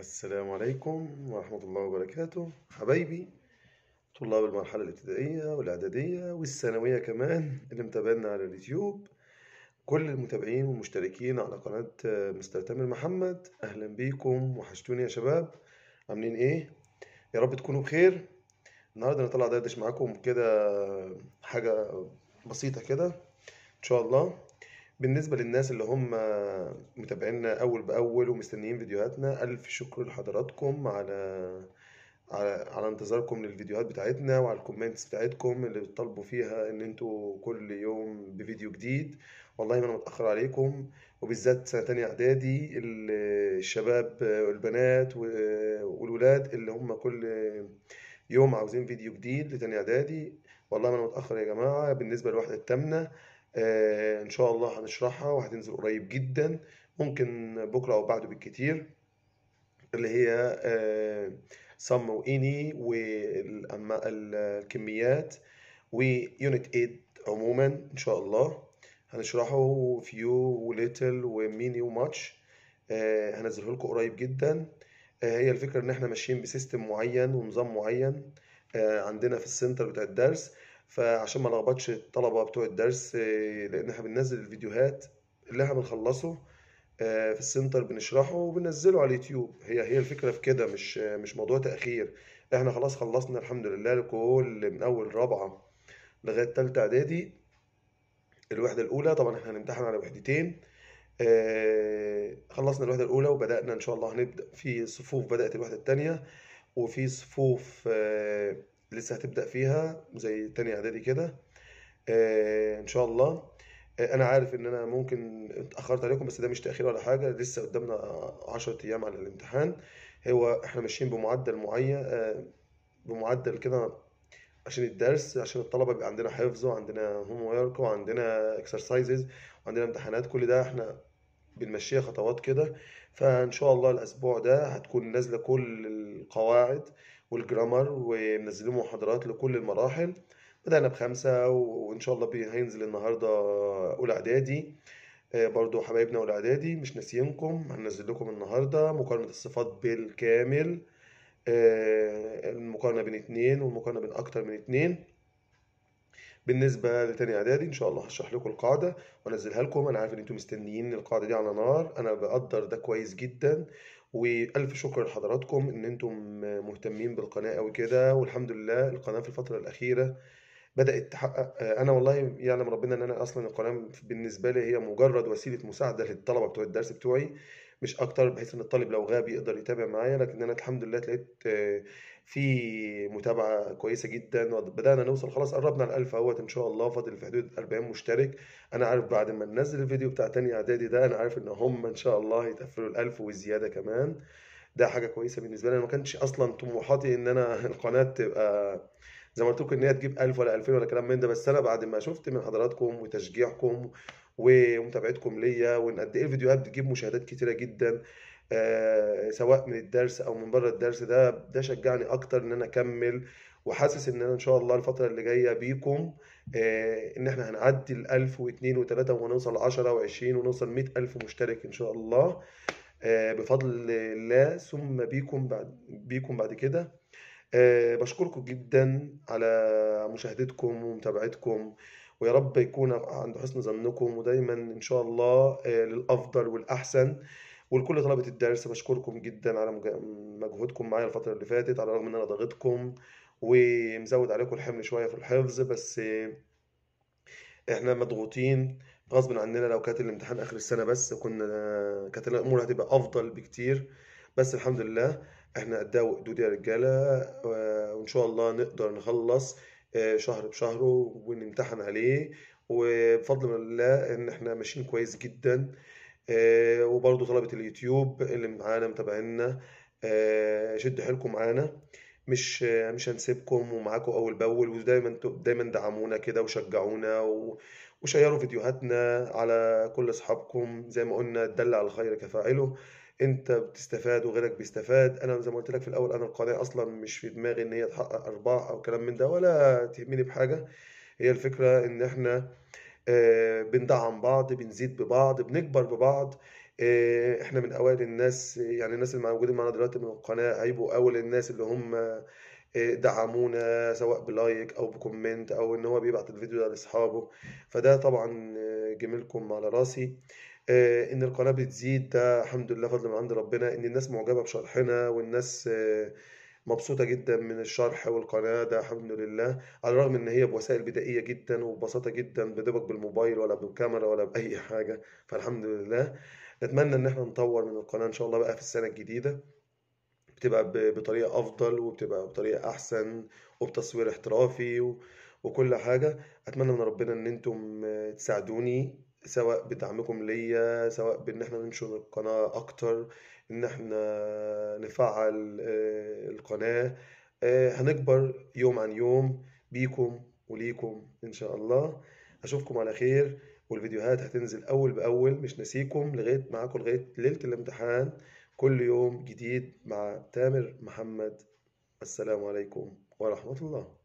السلام عليكم ورحمة الله وبركاته حبايبي طلاب المرحلة الابتدائية والإعدادية والثانوية كمان اللي متابعنا على اليوتيوب كل المتابعين والمشتركين على قناة مستر تامر محمد أهلا بيكم وحشتوني يا شباب عاملين إيه؟ يا رب تكونوا بخير النهاردة نطلع دردش معاكم كده حاجة بسيطة كده إن شاء الله بالنسبة للناس اللي هم متابعينا أول بأول ومستنيين فيديوهاتنا ألف شكر لحضراتكم على على على انتظاركم للفيديوهات بتاعتنا وعلى الكومنتس بتاعتكم اللي بتطالبوا فيها ان انتوا كل يوم بفيديو جديد والله ما انا متاخر عليكم وبالذات سنه تانية اعدادي الشباب والبنات والولاد اللي هم كل يوم عاوزين فيديو جديد لتانية اعدادي والله ما انا متاخر يا جماعه بالنسبه للوحده الثامنه آه، ان شاء الله هنشرحها وهتنزل قريب جدا ممكن بكره او بعده بالكتير اللي هي صم واني والكميات ويونت 8 عموما ان شاء الله هنشرحه فيو وليتل وميني وماتش آه، هنزله لكم قريب جدا آه، هي الفكره ان احنا ماشيين بسيستم معين ونظام معين عندنا في السنتر بتاع الدرس فعشان ما لخبطش الطلبه بتوع الدرس آه، لان احنا بننزل الفيديوهات اللي احنا بنخلصه آه، في السنتر بنشرحه وبننزله على اليوتيوب هي هي الفكره في كده مش مش موضوع تاخير احنا خلاص خلصنا الحمد لله لكل من اول رابعه لغايه تالته اعدادي الوحده الاولى طبعا احنا هنمتحن على وحدتين آه، خلصنا الوحده الاولى وبدانا ان شاء الله هنبدا في صفوف بدات الوحده الثانيه وفي صفوف لسه هتبدأ فيها زي تاني إعدادي كده آه، إن شاء الله آه، انا عارف ان انا ممكن اتاخرت عليكم بس ده مش تاخير ولا حاجه لسه قدامنا 10 ايام على الامتحان هو احنا ماشيين بمعدل معين آه، بمعدل كده عشان الدرس عشان الطلبه بيبقى عندنا حفظ وعندنا هوم ورك وعندنا اكسرسايزز وعندنا امتحانات كل ده احنا بنمشيها خطوات كده فان شاء الله الاسبوع ده هتكون نازله كل القواعد والجرامر ومنزلين محاضرات لكل المراحل بدأنا بخمسة وإن شاء الله هينزل النهاردة أولى إعدادي آه، برضو حبايبنا أولى إعدادي مش ناسيينكم هننزل لكم النهاردة مقارنة الصفات بالكامل آه، المقارنة بين اتنين والمقارنة بين أكتر من اتنين بالنسبة لتاني إعدادي إن شاء الله هشرح لكم القاعدة وأنزلها لكم أنا عارف إن أنتم مستنيين القاعدة دي على نار أنا بقدر ده كويس جدا والف شكر لحضراتكم ان انتم مهتمين بالقناه قوي كده والحمد لله القناه في الفتره الاخيره بدات تحقق انا والله يعلم ربنا ان انا اصلا القناه بالنسبه لي هي مجرد وسيله مساعده للطلبه بتوع الدرس بتوعي مش اكتر بحيث ان الطالب لو غاب يقدر يتابع معايا لكن انا الحمد لله تلاقيت في متابعه كويسه جدا وبدأنا نوصل خلاص قربنا ال 1000 اهوت ان شاء الله فاضل في حدود 40 مشترك انا عارف بعد ما ننزل الفيديو بتاع تاني اعدادي ده انا عارف ان هم ان شاء الله هيتقفلوا ال 1000 وزياده كمان ده حاجه كويسه بالنسبه لي انا ما كانش اصلا طموحاتي ان انا القناه تبقى زي ما قلت لكم ان هي تجيب 1000 ولا 2000 ولا كلام من ده بس انا بعد ما شفت من حضراتكم وتشجيعكم ومتابعتكم ليا وان قد ايه الفيديوهات بتجيب مشاهدات كتيره جدا آه، سواء من الدرس او من بره الدرس ده ده شجعني اكتر ان انا اكمل وحاسس ان انا ان شاء الله الفتره اللي جايه بيكم آه، ان احنا هنعدي ال 1000 و2 و3 وهنوصل 10 و20 ونوصل 100000 مشترك ان شاء الله آه، بفضل الله ثم بيكم بعد بيكم بعد كده بشكركم جدا على مشاهدتكم ومتابعتكم ويا رب يكون عند حسن ظنكم ودايما ان شاء الله للافضل والاحسن ولكل طلبه الدرس بشكركم جدا على مجهودكم معايا الفتره اللي فاتت على الرغم ان انا ضاغطكم ومزود عليكم الحمل شويه في الحفظ بس احنا مضغوطين غصب عننا لو كانت الامتحان اخر السنه بس كنا كانت الامور هتبقى افضل بكتير بس الحمد لله احنا قد وقدود يا رجاله وان شاء الله نقدر نخلص آه، شهر بشهر ونمتحن عليه وبفضل الله ان احنا ماشيين كويس جدا آه، وبرضو طلبة اليوتيوب اللي معانا متابعينا آه، شدوا حيلكم معانا مش آه، مش هنسيبكم ومعاكم اول باول ودايما دايما دعمونا كده وشجعونا وشيروا فيديوهاتنا على كل اصحابكم زي ما قلنا الدل على الخير كفاعله انت بتستفاد وغيرك بيستفاد انا زي ما قلت لك في الاول انا القضيه اصلا مش في دماغي ان هي تحقق ارباح او كلام من ده ولا تهمني بحاجه هي الفكره ان احنا آه، بندعم بعض بنزيد ببعض بنكبر ببعض آه، احنا من اوائل الناس يعني الناس اللي موجودين معانا دلوقتي من القناه هيبقوا اول الناس اللي هم آه، دعمونا سواء بلايك او بكومنت او ان هو بيبعت الفيديو ده لاصحابه فده طبعا جميلكم على راسي ان القناه بتزيد ده الحمد لله فضل من عند ربنا ان الناس معجبه بشرحنا والناس مبسوطة جدا من الشرح والقناة ده الحمد لله على الرغم إن هي بوسائل بدائية جدا وببساطة جدا بدوبك بالموبايل ولا بالكاميرا ولا بأي حاجة فالحمد لله نتمنى إن احنا نطور من القناة إن شاء الله بقى في السنة الجديدة بتبقى بطريقة أفضل وبتبقى بطريقة أحسن وبتصوير احترافي وكل حاجة أتمنى من ربنا إن أنتم تساعدوني سواء بدعمكم ليا سواء بإن احنا ننشر القناة أكتر ان احنا نفعل آه، القناة آه، هنكبر يوم عن يوم بيكم وليكم ان شاء الله اشوفكم على خير والفيديوهات هتنزل اول باول مش ناسيكم لغايه معاكم لغايه ليله الامتحان كل يوم جديد مع تامر محمد السلام عليكم ورحمه الله